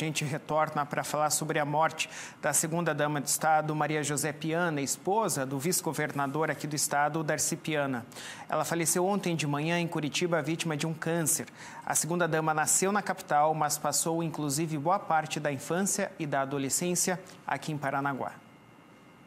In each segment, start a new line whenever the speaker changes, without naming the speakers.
gente retorna para falar sobre a morte da segunda dama de Estado, Maria José Piana, esposa do vice-governador aqui do Estado, Darcy Piana. Ela faleceu ontem de manhã em Curitiba, vítima de um câncer. A segunda dama nasceu na capital, mas passou inclusive boa parte da infância e da adolescência aqui em Paranaguá.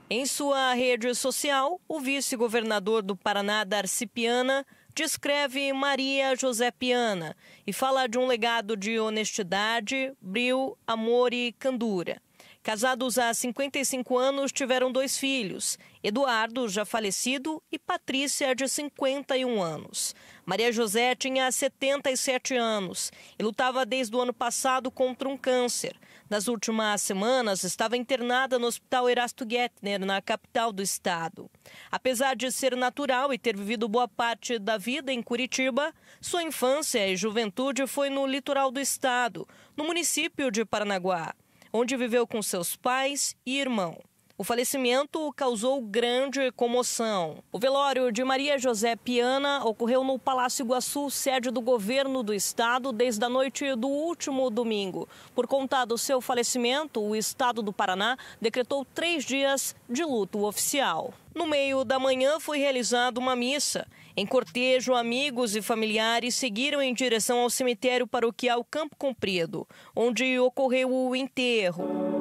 Em sua rede social, o vice-governador do Paraná, Darcy Piana, descreve Maria José Piana e fala de um legado de honestidade, brio, amor e candura. Casados há 55 anos, tiveram dois filhos: Eduardo, já falecido, e Patrícia, de 51 anos. Maria José tinha 77 anos e lutava desde o ano passado contra um câncer. Nas últimas semanas, estava internada no Hospital Erasto Gettner, na capital do estado. Apesar de ser natural e ter vivido boa parte da vida em Curitiba, sua infância e juventude foi no litoral do estado, no município de Paranaguá onde viveu com seus pais e irmão. O falecimento causou grande comoção. O velório de Maria José Piana ocorreu no Palácio Iguaçu, sede do governo do estado, desde a noite do último domingo. Por conta do seu falecimento, o estado do Paraná decretou três dias de luto oficial. No meio da manhã foi realizada uma missa. Em cortejo, amigos e familiares seguiram em direção ao cemitério paroquial Campo Comprido, onde ocorreu o enterro.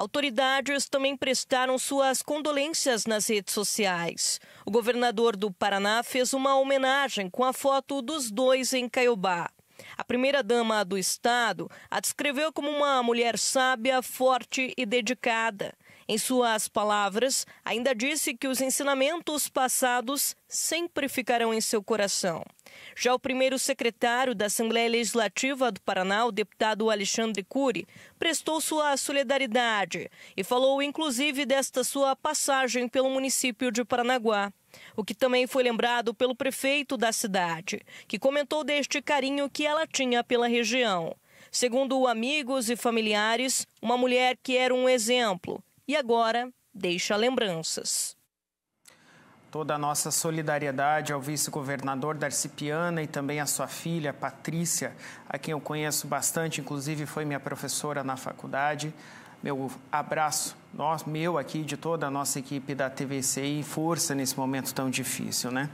Autoridades também prestaram suas condolências nas redes sociais. O governador do Paraná fez uma homenagem com a foto dos dois em Caiobá. A primeira-dama do Estado a descreveu como uma mulher sábia, forte e dedicada. Em suas palavras, ainda disse que os ensinamentos passados sempre ficarão em seu coração. Já o primeiro secretário da Assembleia Legislativa do Paraná, o deputado Alexandre Cury, prestou sua solidariedade e falou inclusive desta sua passagem pelo município de Paranaguá. O que também foi lembrado pelo prefeito da cidade, que comentou deste carinho que ela tinha pela região. Segundo amigos e familiares, uma mulher que era um exemplo e agora deixa lembranças.
Toda a nossa solidariedade ao vice-governador Darcy Piana e também à sua filha, Patrícia, a quem eu conheço bastante, inclusive foi minha professora na faculdade meu abraço, nós, meu aqui, de toda a nossa equipe da TVC e força nesse momento tão difícil, né?